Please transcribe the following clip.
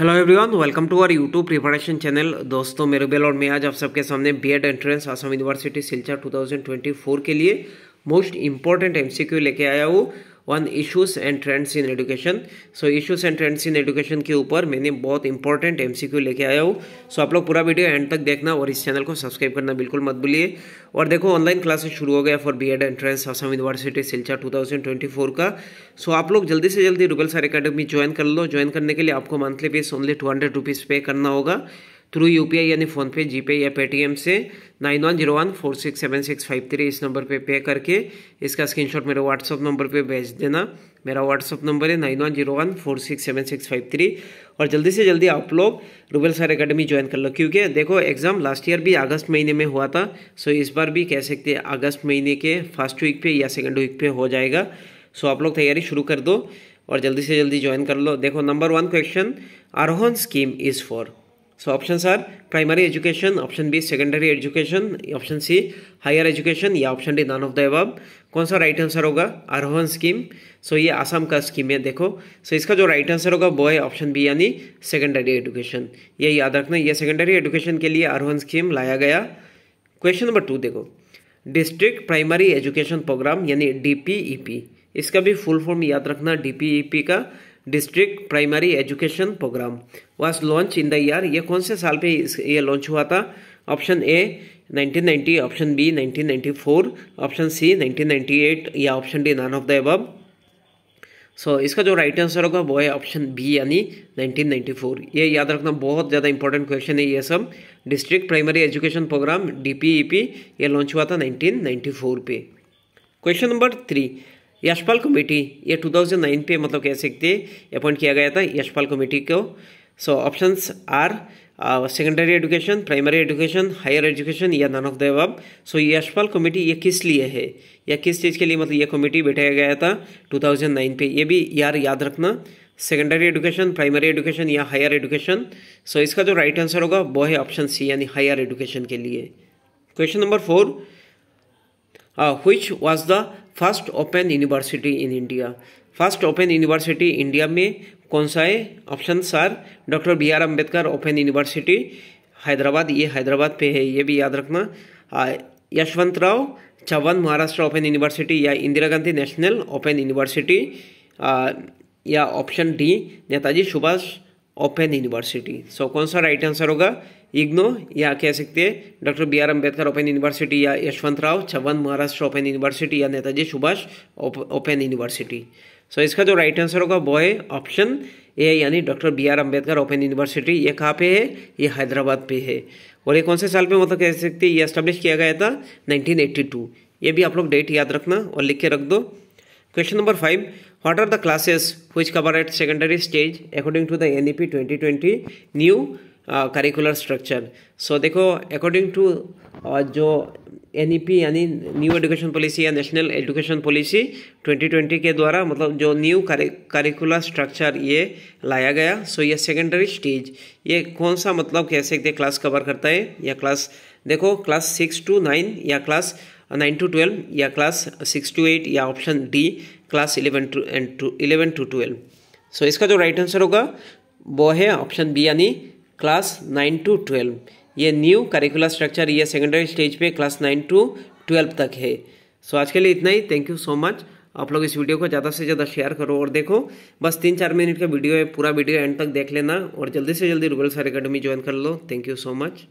hello everyone welcome to our YouTube preparation channel दोस्तों मेरे बेल और मैं आज आप सबके सामने BEd entrance Assam university Silchar 2024 के लिए मोस्ट इंपॉर्टेंट एमसीक्यू लेके आया हूँ on issues and trends in education so issues and trends in education के ऊपर मैंने बहुत इंपॉर्टेंट एम लेके आया हूँ सो so, आप लोग पूरा वीडियो एंड तक देखना और इस चैनल को सब्सक्राइब करना बिल्कुल मत भूलिए और देखो ऑनलाइन क्लासेस शुरू हो गया for B Ed entrance Assam university Silchar two का सो so, आप लोग जल्दी से जल्दी रुगल सर अकेडमी ज्वाइन कर लो ज्वाइन करने के लिए आपको monthly fees only two hundred rupees pay करना होगा थ्रू यू पी आई यानी फ़ोनपे जीपे या पेटीएम से nine one zero one four six seven six five three इस नंबर पे पे करके इसका स्क्रीनशॉट मेरे व्हाट्सअप नंबर पे भेज देना मेरा व्हाट्सअप नंबर है nine one zero one four six seven six five three और जल्दी से जल्दी आप लोग रूबेल सर अकेडमी ज्वाइन कर लो क्योंकि देखो एग्ज़ाम लास्ट ईयर भी अगस्त महीने में हुआ था सो इस बार भी कह सकते हैं अगस्त महीने के फर्स्ट वीक पे या सेकेंड वीक पे हो जाएगा सो आप लोग तैयारी शुरू कर दो और जल्दी से जल्दी ज्वाइन कर लो देखो number one question Aarohan scheme is for so option are primary education option B secondary education option C higher education या option D none of the above कौन सा राइट आंसर होगा आरोहन स्कीम सो ये आसाम का स्कीम है देखो सो so, इसका जो राइट आंसर होगा वो है ऑप्शन बी यानी सेकेंडरी एजुकेशन ये याद रखना ये सेकेंडरी एजुकेशन के लिए आरोहन स्कीम लाया गया क्वेश्चन नंबर टू देखो डिस्ट्रिक्ट प्राइमरी एजुकेशन प्रोग्राम यानी डी e इसका भी फुल फॉर्म याद रखना डी e का district primary education program was launched in the year ये कौन से साल पे ये लॉन्च हुआ था option A 1990 option B 1994 option C 1998 या option D none of the above so इसका जो राइट आंसर होगा वो है ऑप्शन बी यानी 1994 ये याद रखना बहुत ज़्यादा इंपॉर्टेंट क्वेश्चन है ये सब district primary education program D ये लॉन्च हुआ था नाइनटीन पे question number three Yashpal committee ये 2009 पे मतलब कह सकते अपॉइंट किया गया था यशपाल कमेटी को so options are secondary education primary education higher education या none of the above so Yashpal committee ये किस लिए है या किस चीज़ के लिए मतलब ये कमेटी बैठाया गया था 2009 पे ये भी यार याद रखना सेकेंडरी एजुकेशन प्राइमरी एजुकेशन या हायर एजुकेशन सो इसका जो राइट आंसर होगा वो है ऑप्शन सी यानी हायर एजुकेशन के लिए question number four which was the first open university in India first open university India में कौन सा है option sir doctor B R Ambedkar open university Hyderabad ये हैदराबाद पे है ये भी याद रखना यशवंत राव चवन महाराष्ट्र ओपन यूनिवर्सिटी या Indira Gandhi national open university या option D Netaji Subhash open university so कौन सा राइट आंसर होगा इग्नो या कह सकते हैं doctor B R Ambedkar open university या यशवंत राव छवन महाराष्ट्र ओपन यूनिवर्सिटी या Netaji Subhash open university so इसका जो राइट आंसर होगा वो है ऑप्शन ए यानी doctor B R Ambedkar open university ये कहाँ पे है ये हैदराबाद पे है और ये कौन से साल पे मतलब कह सकते हैं ये एस्टेब्लिश किया गया था 1982 ये भी आप लोग डेट याद रखना और लिख के रख दो question number five what are the classes which cover at secondary stage according to the NEP 2020 new curricular structure so देखो अकॉर्डिंग टू uh, जो एन e यानी न्यू एजुकेशन पॉलिसी या नेशनल एजुकेशन पॉलिसी 2020 के द्वारा मतलब जो new curricular structure ये लाया गया सो ये सेकेंडरी स्टेज ये कौन सा मतलब कह सकते क्लास कवर करता है या क्लास देखो क्लास सिक्स टू नाइन या क्लास नाइन टू ट्वेल्व या क्लास सिक्स टू एट या option D class eleven to and to eleven to twelve so इसका जो राइट आंसर होगा वो है ऑप्शन बी यानी क्लास नाइन टू ट्वेल्व ये न्यू करिकुलर स्ट्रक्चर ये सेकेंडरी स्टेज पे क्लास नाइन टू ट्वेल्व तक है सो so, आज के लिए इतना ही थैंक यू सो मच आप लोग इस वीडियो को ज़्यादा से ज़्यादा शेयर करो और देखो बस तीन चार मिनट का वीडियो है पूरा वीडियो एंड तक देख लेना और जल्दी से जल्दी रूबल सर अकेडमी ज्वाइन कर लो थैंक यू सो मच